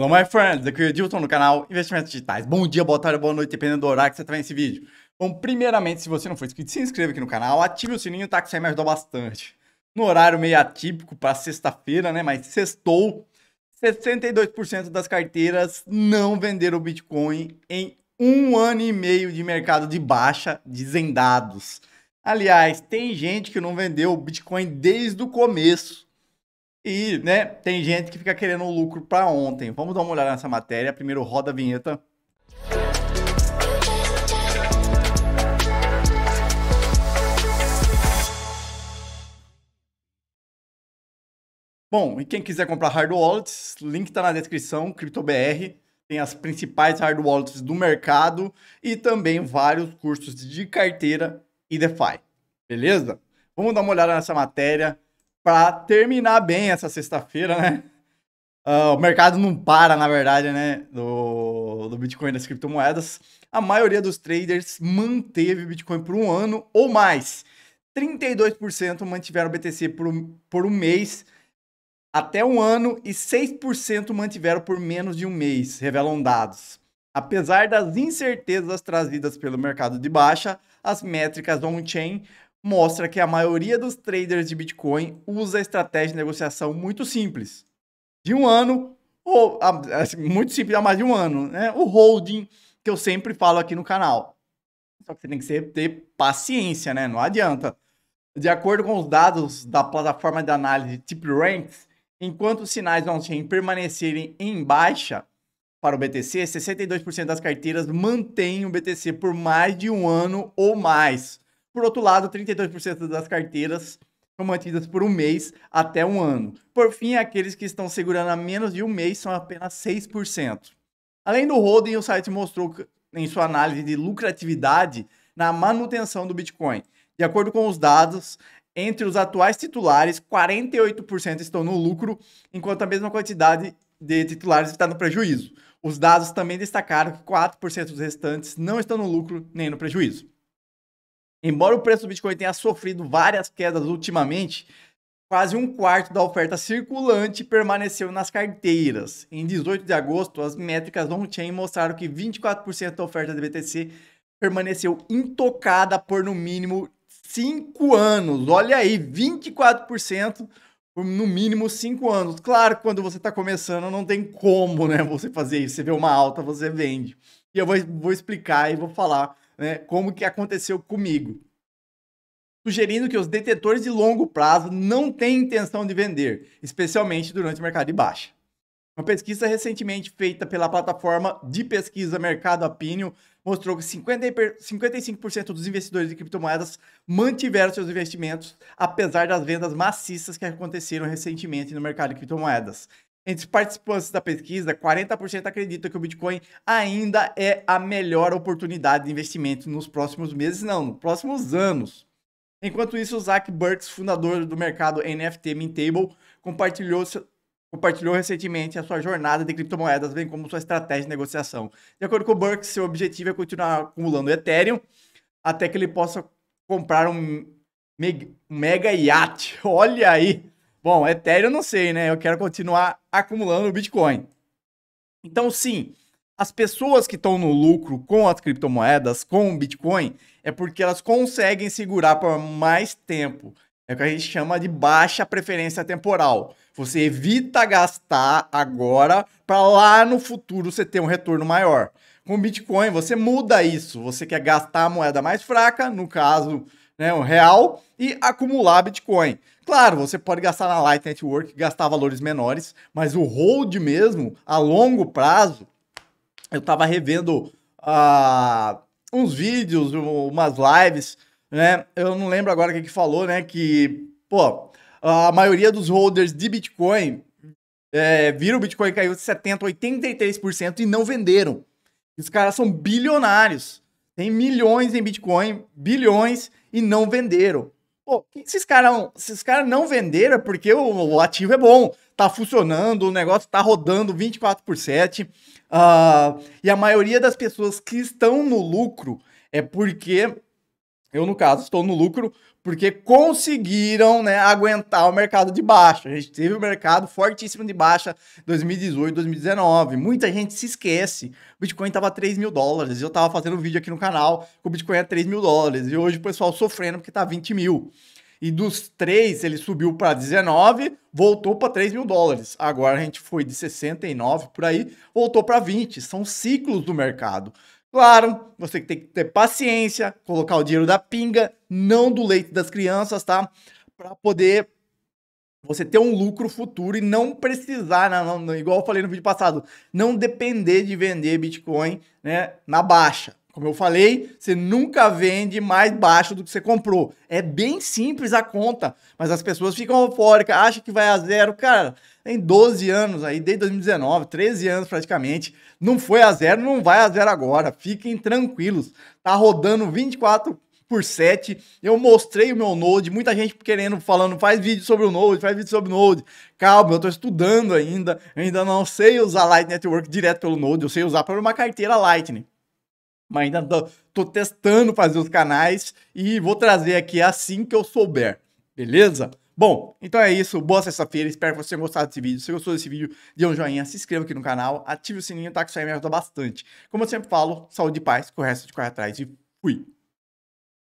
Olá, my friends, aqui é o Edilson no canal Investimentos Digitais. Bom dia, boa tarde, boa noite, dependendo do horário que você está vendo esse vídeo. Bom, primeiramente, se você não for inscrito, se inscreva aqui no canal, ative o sininho, tá? Que isso aí me ajudou bastante. No horário meio atípico para sexta-feira, né? Mas sextou, 62% das carteiras não venderam Bitcoin em um ano e meio de mercado de baixa de zendados. Aliás, tem gente que não vendeu Bitcoin desde o começo. E, né, tem gente que fica querendo o lucro para ontem. Vamos dar uma olhada nessa matéria. Primeiro roda a vinheta. Bom, e quem quiser comprar hard wallets, link está na descrição, CryptoBR, tem as principais hard wallets do mercado e também vários cursos de carteira e DeFi. Beleza? Vamos dar uma olhada nessa matéria para terminar bem essa sexta-feira, né? Uh, o mercado não para, na verdade, né? Do, do Bitcoin das criptomoedas. A maioria dos traders manteve Bitcoin por um ano ou mais. 32% mantiveram BTC por, por um mês até um ano e 6% mantiveram por menos de um mês, revelam dados. Apesar das incertezas trazidas pelo mercado de baixa, as métricas on-chain mostra que a maioria dos traders de Bitcoin usa a estratégia de negociação muito simples. De um ano, ou assim, muito simples, há mais de um ano, né? O holding, que eu sempre falo aqui no canal. Só que você tem que ser, ter paciência, né? Não adianta. De acordo com os dados da plataforma de análise TipRanks, enquanto os sinais não on-chain permanecerem em baixa para o BTC, 62% das carteiras mantêm o BTC por mais de um ano ou mais. Por outro lado, 32% das carteiras são mantidas por um mês até um ano. Por fim, aqueles que estão segurando a menos de um mês são apenas 6%. Além do holding, o site mostrou em sua análise de lucratividade na manutenção do Bitcoin. De acordo com os dados, entre os atuais titulares, 48% estão no lucro, enquanto a mesma quantidade de titulares está no prejuízo. Os dados também destacaram que 4% dos restantes não estão no lucro nem no prejuízo. Embora o preço do Bitcoin tenha sofrido várias quedas ultimamente, quase um quarto da oferta circulante permaneceu nas carteiras. Em 18 de agosto, as métricas on-chain mostraram que 24% da oferta de BTC permaneceu intocada por no mínimo 5 anos. Olha aí, 24% por no mínimo 5 anos. Claro que quando você está começando não tem como né, você fazer isso. Você vê uma alta, você vende. E eu vou, vou explicar e vou falar né, como que aconteceu comigo, sugerindo que os detetores de longo prazo não têm intenção de vender, especialmente durante o mercado de baixa. Uma pesquisa recentemente feita pela plataforma de pesquisa Mercado Opinion mostrou que 55% dos investidores de criptomoedas mantiveram seus investimentos, apesar das vendas maciças que aconteceram recentemente no mercado de criptomoedas. Entre os participantes da pesquisa, 40% acredita que o Bitcoin ainda é a melhor oportunidade de investimento nos próximos meses, não, nos próximos anos. Enquanto isso, o Zach Burks, fundador do mercado NFT Mintable, compartilhou compartilhou recentemente a sua jornada de criptomoedas, bem como sua estratégia de negociação. De acordo com o Burks, seu objetivo é continuar acumulando Ethereum até que ele possa comprar um mega, mega Olha aí! Bom, Ethereum eu não sei, né? Eu quero continuar acumulando Bitcoin. Então, sim, as pessoas que estão no lucro com as criptomoedas, com o Bitcoin, é porque elas conseguem segurar por mais tempo. É o que a gente chama de baixa preferência temporal. Você evita gastar agora para lá no futuro você ter um retorno maior. Com Bitcoin, você muda isso. Você quer gastar a moeda mais fraca, no caso, né, o real, e acumular Bitcoin. Claro, você pode gastar na Light Network, gastar valores menores, mas o hold mesmo, a longo prazo, eu estava revendo uh, uns vídeos, umas lives, né? Eu não lembro agora quem que falou, né? Que, pô, a maioria dos holders de Bitcoin é, viram o Bitcoin caiu de 70%, 83% e não venderam. Os caras são bilionários. Tem milhões em Bitcoin, bilhões, e não venderam. Pô, esses caras esses cara não venderam é porque o, o, ativo é bom, tá funcionando, o negócio tá rodando 24 por 7. Uh, ah, e a maioria das pessoas que estão no lucro é porque eu, no caso, estou no lucro porque conseguiram né, aguentar o mercado de baixa. A gente teve um mercado fortíssimo de baixa 2018, 2019. Muita gente se esquece. O Bitcoin estava 3 mil dólares. Eu estava fazendo um vídeo aqui no canal com o Bitcoin a é 3 mil dólares. E hoje o pessoal sofrendo porque está 20 mil. E dos 3, ele subiu para 19, voltou para 3 mil dólares. Agora a gente foi de 69 por aí, voltou para 20. São ciclos do mercado. Claro, você tem que ter paciência, colocar o dinheiro da pinga, não do leite das crianças, tá? Para poder você ter um lucro futuro e não precisar, não, não, igual eu falei no vídeo passado, não depender de vender Bitcoin né, na baixa. Como eu falei, você nunca vende mais baixo do que você comprou. É bem simples a conta, mas as pessoas ficam eufóricas, acham que vai a zero. Cara, tem 12 anos aí, desde 2019, 13 anos praticamente. Não foi a zero, não vai a zero agora. Fiquem tranquilos. Tá rodando 24 por 7. Eu mostrei o meu Node, muita gente querendo, falando, faz vídeo sobre o Node, faz vídeo sobre o Node. Calma, eu estou estudando ainda, ainda não sei usar Lightning Network direto pelo Node, eu sei usar para uma carteira Lightning mas ainda tô, tô, testando fazer os canais e vou trazer aqui assim que eu souber, beleza? Bom, então é isso, boa sexta-feira, espero que você tenha gostado desse vídeo. Se gostou desse vídeo, dê um joinha, se inscreva aqui no canal, ative o sininho, tá? Que isso aí me ajuda bastante. Como eu sempre falo, saúde e paz, que o resto de correr atrás e fui!